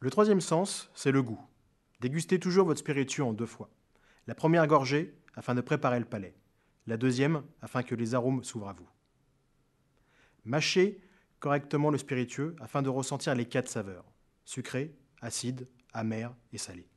Le troisième sens, c'est le goût. Dégustez toujours votre spiritueux en deux fois. La première gorgée, afin de préparer le palais. La deuxième, afin que les arômes s'ouvrent à vous. Mâchez correctement le spiritueux afin de ressentir les quatre saveurs sucré, acide, amer et salé.